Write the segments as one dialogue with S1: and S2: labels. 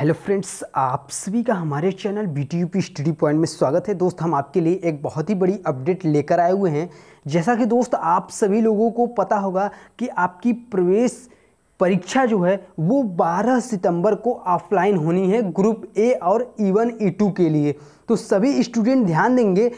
S1: hello friends आप सभी का हमारे channel B T U P study point में स्वागत है दोस्त हम आपके लिए एक बहुत ही बड़ी अपडेट लेकर आए हुए हैं जैसा कि दोस्त आप सभी लोगों को पता होगा कि आपकी प्रवेश परीक्षा जो है वो 12 सितंबर को ऑफलाइन होनी है ग्रुप ए और ई वन ई टू के लिए तो सभी स्टूडेंट ध्यान देंगे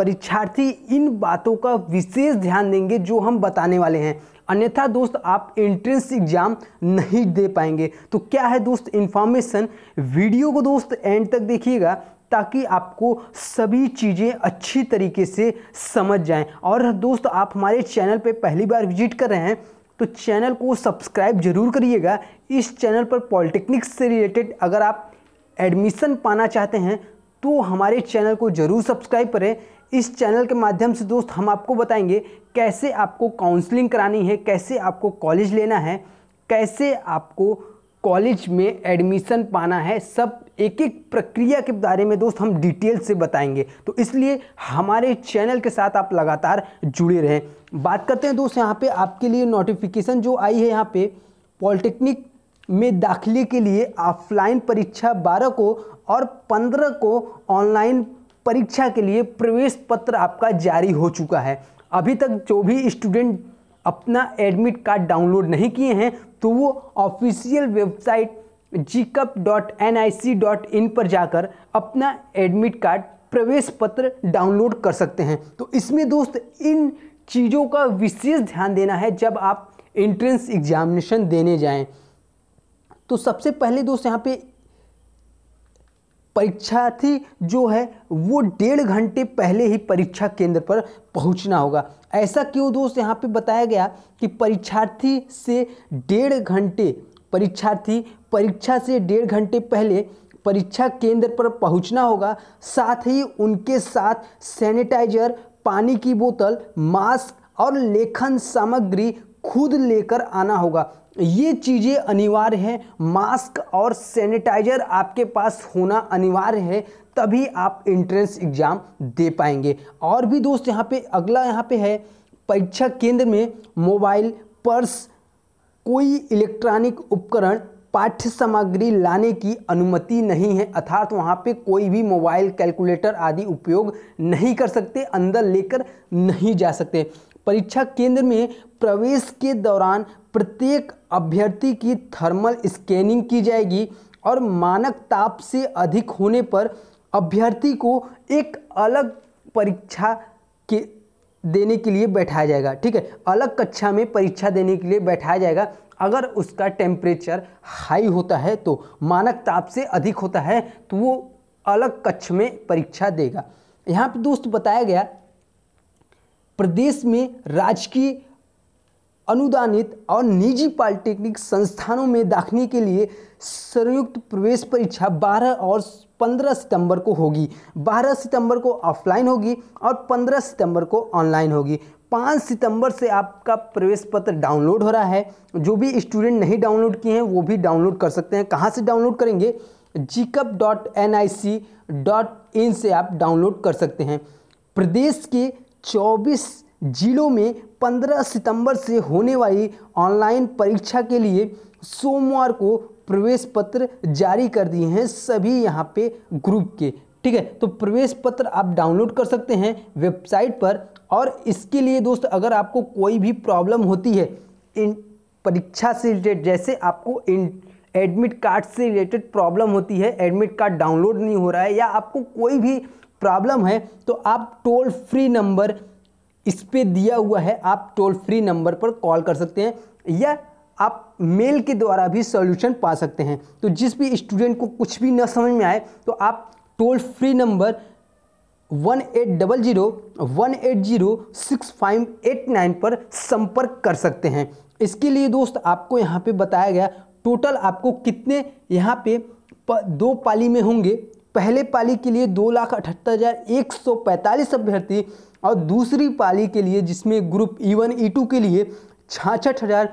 S1: परीक्षार्थी इन बातों का विशेष ध्यान देंगे जो हम बताने वाले हैं अन्यथा दोस्त आप एंट्रेंस एग्जाम नहीं दे पाएंगे तो क्या है दोस्त इन्फॉर्मेशन वीडियो को दोस्त एंड तक देखिएगा ताकि आपको सभी चीज़ें अच्छी तरीके से समझ जाएं और दोस्त आप हमारे चैनल पर पहली बार विजिट कर रहे हैं तो चैनल को सब्सक्राइब जरूर करिएगा इस चैनल पर पॉलिटेक्निक्स से रिलेटेड अगर आप एडमिशन पाना चाहते हैं तो हमारे चैनल को ज़रूर सब्सक्राइब करें इस चैनल के माध्यम से दोस्त हम आपको बताएंगे कैसे आपको काउंसलिंग करानी है कैसे आपको कॉलेज लेना है कैसे आपको कॉलेज में एडमिशन पाना है सब एक एक प्रक्रिया के बारे में दोस्त हम डिटेल से बताएंगे तो इसलिए हमारे चैनल के साथ आप लगातार जुड़े रहें बात करते हैं दोस्त यहाँ पे आपके लिए नोटिफिकेशन जो आई है यहाँ पे पॉलिटेक्निक में दाखिले के लिए ऑफलाइन परीक्षा 12 को और 15 को ऑनलाइन परीक्षा के लिए प्रवेश पत्र आपका जारी हो चुका है अभी तक जो भी स्टूडेंट अपना एडमिट कार्ड डाउनलोड नहीं किए हैं तो वो official website JEE dot N I C dot in पर जाकर अपना एडमिट कार्ड प्रवेश पत्र डाउनलोड कर सकते हैं तो इसमें दोस्त इन चीज़ों का विशेष ध्यान देना है जब आप एंट्रेंस एग्जामिनेशन देने जाएं तो सबसे पहले दोस्त यहाँ पे परीक्षार्थी जो है वो डेढ़ घंटे पहले ही परीक्षा केंद्र पर पहुंचना होगा ऐसा क्यों दोस्त यहाँ पे बताया गया कि परीक्षार्थी से डेढ़ घंटे परीक्षार्थी परीक्षा से डेढ़ घंटे पहले परीक्षा केंद्र पर पहुंचना होगा साथ ही उनके साथ सैनिटाइजर पानी की बोतल मास्क और लेखन सामग्री खुद लेकर आना होगा ये चीज़ें अनिवार्य हैं मास्क और सैनिटाइजर आपके पास होना अनिवार्य है तभी आप एंट्रेंस एग्ज़ाम दे पाएंगे और भी दोस्त यहाँ पे अगला यहाँ पे है परीक्षा केंद्र में मोबाइल पर्स कोई इलेक्ट्रॉनिक उपकरण पाठ्य सामग्री लाने की अनुमति नहीं है अर्थात वहाँ पे कोई भी मोबाइल कैलकुलेटर आदि उपयोग नहीं कर सकते अंदर लेकर नहीं जा सकते परीक्षा केंद्र में प्रवेश के दौरान प्रत्येक अभ्यर्थी की थर्मल स्कैनिंग की जाएगी और मानक ताप से अधिक होने पर अभ्यर्थी को एक अलग परीक्षा के देने के लिए बैठाया जाएगा ठीक है अलग कक्षा में परीक्षा देने के लिए बैठाया जाएगा अगर उसका टेम्परेचर हाई होता है तो मानक ताप से अधिक होता है तो वो अलग कक्ष में परीक्षा देगा यहाँ पे दोस्त बताया गया प्रदेश में राजकीय अनुदानित और निजी पॉलिटेक्निक संस्थानों में दाखिले के लिए संयुक्त प्रवेश परीक्षा 12 और 15 सितंबर को होगी 12 सितंबर को ऑफलाइन होगी और 15 सितंबर को ऑनलाइन होगी 5 सितंबर से आपका प्रवेश पत्र डाउनलोड हो रहा है जो भी स्टूडेंट नहीं डाउनलोड किए हैं वो भी डाउनलोड कर सकते हैं कहाँ से डाउनलोड करेंगे जिकअप dot N I C dot in से आप डाउनलोड कर सकते हैं प्रदेश के चौबीस जिलों में 15 सितंबर से होने वाली ऑनलाइन परीक्षा के लिए सोमवार को प्रवेश पत्र जारी कर दिए हैं सभी यहाँ पे ग्रुप के ठीक है तो प्रवेश पत्र आप डाउनलोड कर सकते हैं वेबसाइट पर और इसके लिए दोस्त अगर आपको कोई भी प्रॉब्लम होती है इन परीक्षा से रिलेटेड जैसे आपको इन एडमिट कार्ड से रिलेटेड प्रॉब्लम होती है एडमिट कार्ड डाउनलोड नहीं हो रहा है या आपको कोई भी प्रॉब्लम है तो आप टोल फ्री नंबर इस पर दिया हुआ है आप टोल फ्री नंबर पर कॉल कर सकते हैं या आप मेल के द्वारा भी सॉल्यूशन पा सकते हैं तो जिस भी स्टूडेंट को कुछ भी ना समझ में आए तो आप toll free number one eight double zero one eight zero six five eight nine पर संपर्क कर सकते हैं इसके लिए दोस्त आपको यहाँ पे बताया गया टोटल आपको कितने यहाँ पे दो पाली में होंगे पहले पाली के लिए दो लाख अठहत्तर हज़ार एक सौ पैंतालीस अभ्यर्थी और दूसरी पाली के लिए जिसमें group E e one E e two के लिए छाछठ हज़ार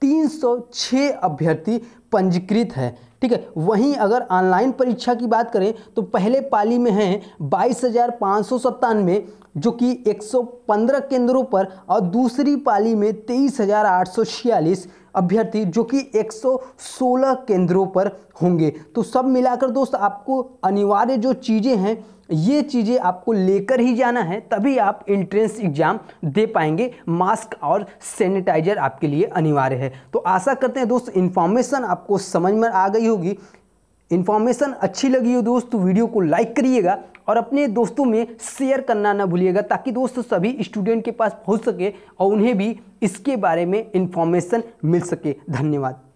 S1: तीन सौ छः अभ्यर्थी पंजीकृत है ठीक है वहीं अगर ऑनलाइन परीक्षा की बात करें तो पहले पाली में हैं बाईस हज़ार पाँच सौ सत्तानवे जो कि एक सौ पंद्रह केंद्रों पर और दूसरी पाली में तेईस हज़ार आठ सौ छियालीस अभ्यर्थी जो कि 116 केंद्रों पर होंगे तो सब मिलाकर दोस्त आपको अनिवार्य जो चीज़ें हैं ये चीज़ें आपको लेकर ही जाना है तभी आप एंट्रेंस एग्ज़ाम दे पाएंगे मास्क और सैनिटाइजर आपके लिए अनिवार्य है तो आशा करते हैं दोस्त इन्फॉर्मेशन आपको समझ में आ गई होगी इन्फॉर्मेशन अच्छी लगी हो दोस्त तो वीडियो को लाइक करिएगा और अपने दोस्तों में शेयर करना ना भूलिएगा ताकि दोस्त सभी स्टूडेंट के पास पहुँच सके और उन्हें भी इसके बारे में इन्फॉर्मेशन मिल सके धन्यवाद